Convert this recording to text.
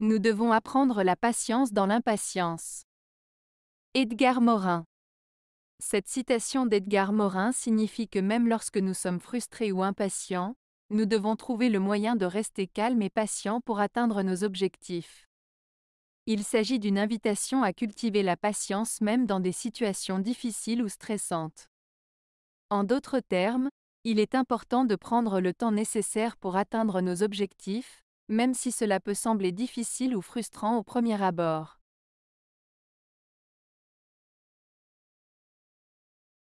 Nous devons apprendre la patience dans l'impatience. Edgar Morin Cette citation d'Edgar Morin signifie que même lorsque nous sommes frustrés ou impatients, nous devons trouver le moyen de rester calmes et patients pour atteindre nos objectifs. Il s'agit d'une invitation à cultiver la patience même dans des situations difficiles ou stressantes. En d'autres termes, il est important de prendre le temps nécessaire pour atteindre nos objectifs, même si cela peut sembler difficile ou frustrant au premier abord.